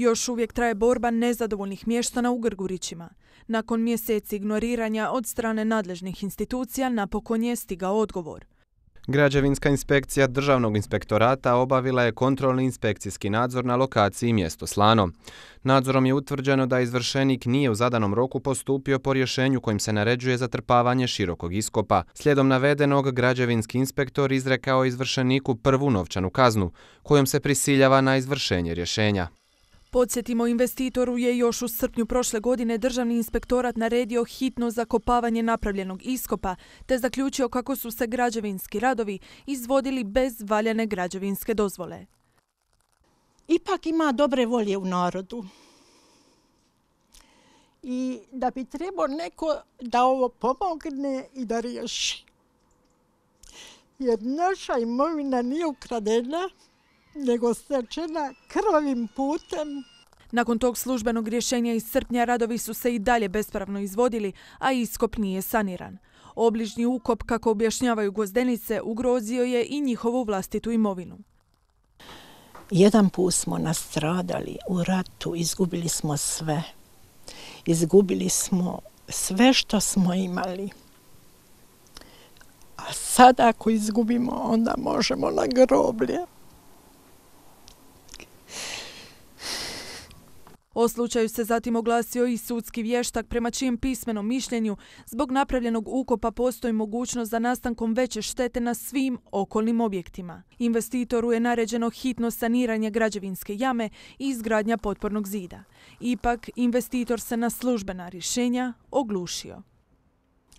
Još uvijek traje borba nezadovoljnih mještana u Grgurićima. Nakon mjeseci ignoriranja od strane nadležnih institucija napokon je stigao odgovor. Građevinska inspekcija Državnog inspektorata obavila je kontrolni inspekcijski nadzor na lokaciji mjesto Slano. Nadzorom je utvrđeno da izvršenik nije u zadanom roku postupio po rješenju kojim se naređuje zatrpavanje širokog iskopa. Slijedom navedenog, građevinski inspektor izrekao izvršeniku prvu novčanu kaznu, kojom se prisiljava na izvršenje rješenja. Podsjetimo, investitoru je još u srpnju prošle godine Državni inspektorat naredio hitno zakopavanje napravljenog iskopa, te zaključio kako su se građevinski radovi izvodili bez valjane građevinske dozvole. Ipak ima dobre volje u narodu. I da bi trebao neko da ovo pomogne i da riješi. Jer naša imovina nije ukradena, nego stečena krvavim putem. Nakon tog službenog rješenja iz srpnja radovi su se i dalje bespravno izvodili, a iskop nije saniran. Obližnji ukop, kako objašnjavaju gozdenice, ugrozio je i njihovu vlastitu imovinu. Jedan put smo nastradali u ratu, izgubili smo sve. Izgubili smo sve što smo imali. A sada ako izgubimo, onda možemo na groblje. O slučaju se zatim oglasio i sudski vještak prema čijem pismenom mišljenju zbog napravljenog ukopa postoji mogućnost za nastankom veće štete na svim okolnim objektima. Investitoru je naređeno hitno saniranje građevinske jame i izgradnja potpornog zida. Ipak, investitor se na službena rješenja oglušio.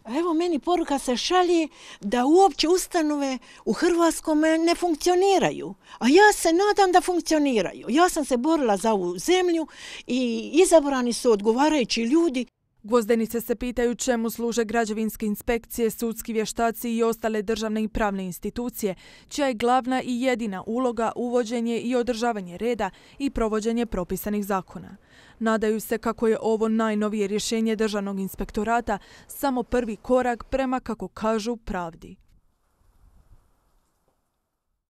Evo meni poruka se šalje da uopće ustanove u Hrvatskome ne funkcioniraju. A ja se nadam da funkcioniraju. Ja sam se borila za ovu zemlju i izabrani su odgovarajući ljudi. Gvozdenice se pitaju čemu služe građevinske inspekcije, sudski vještaci i ostale državne i pravne institucije, čija je glavna i jedina uloga uvođenje i održavanje reda i provođenje propisanih zakona. Nadaju se kako je ovo najnovije rješenje državnog inspektorata samo prvi korak prema, kako kažu, pravdi.